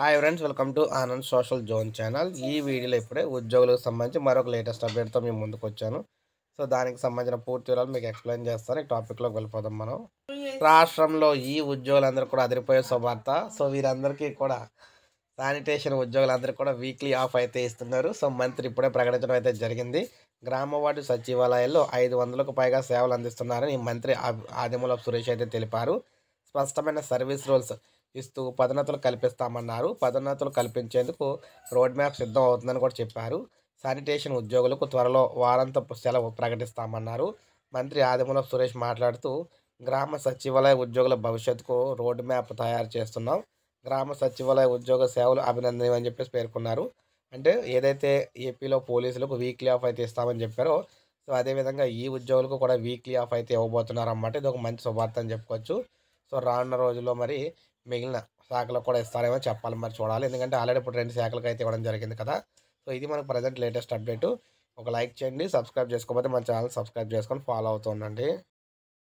hi friends welcome to Anand social zone channel ఈ వీడియోలో ఇప్పుడే ఉద్యోగులకు సంబంధించి మరొక లేటెస్ట్ అప్డేట్తో మేము ముందుకు వచ్చాను సో దానికి సంబంధించిన పూర్తి వివరాలు మీకు ఎక్స్ప్లెయిన్ చేస్తాను ఈ టాపిక్లోకి వెళ్ళిపోదాం మనం రాష్ట్రంలో ఈ ఉద్యోగులందరూ కూడా అదిరిపోయే శుభార్త సో వీరందరికీ కూడా శానిటేషన్ ఉద్యోగులందరూ కూడా వీక్లీ ఆఫ్ అయితే ఇస్తున్నారు సో మంత్రి ఇప్పుడే ప్రకటించడం అయితే జరిగింది గ్రామ వార్డు సచివాలయాల్లో ఐదు వందలకు పైగా సేవలు అందిస్తున్నారని మంత్రి ఆదిమూలపు సురేష్ అయితే తెలిపారు స్పష్టమైన సర్వీస్ రూల్స్ ఇస్తూ పదోన్నతులు కల్పిస్తామన్నారు పదోన్నతులు కల్పించేందుకు రోడ్ మ్యాప్ సిద్ధం అవుతుందని కూడా చెప్పారు శానిటేషన్ ఉద్యోగులకు త్వరలో వారాంతపు సెలవు ప్రకటిస్తామన్నారు మంత్రి ఆదిమూలపు సురేష్ మాట్లాడుతూ గ్రామ సచివాలయ ఉద్యోగుల భవిష్యత్తుకు రోడ్ మ్యాప్ తయారు చేస్తున్నాం గ్రామ సచివాలయ ఉద్యోగ సేవలు అభినందనీయం అని చెప్పేసి పేర్కొన్నారు అంటే ఏదైతే ఏపీలో పోలీసులకు వీక్లీ ఆఫ్ అయితే ఇస్తామని చెప్పారో సో అదేవిధంగా ఈ ఉద్యోగులకు కూడా వీక్లీ ఆఫ్ అయితే ఇవ్వబోతున్నారు అన్నమాట ఇది ఒక మంచి శుభార్థ అని చెప్పుకోవచ్చు సో రానున్న రోజుల్లో మరి మిగిలిన శాఖలకు కూడా ఇస్తారేమో చెప్పాలి మరి చూడాలి ఎందుకంటే ఆల్రెడీ ఇప్పుడు రెండు శాఖలకు అయితే ఇవ్వడం జరిగింది కదా సో ఇది మనకు ప్రజెంట్ లేటెస్ట్ అప్డేటు ఒక లైక్ చేయండి సబ్స్క్రైబ్ చేసుకోకపోతే మన ఛానల్ సబ్స్క్రైబ్ చేసుకొని ఫాలో అవుతుండండి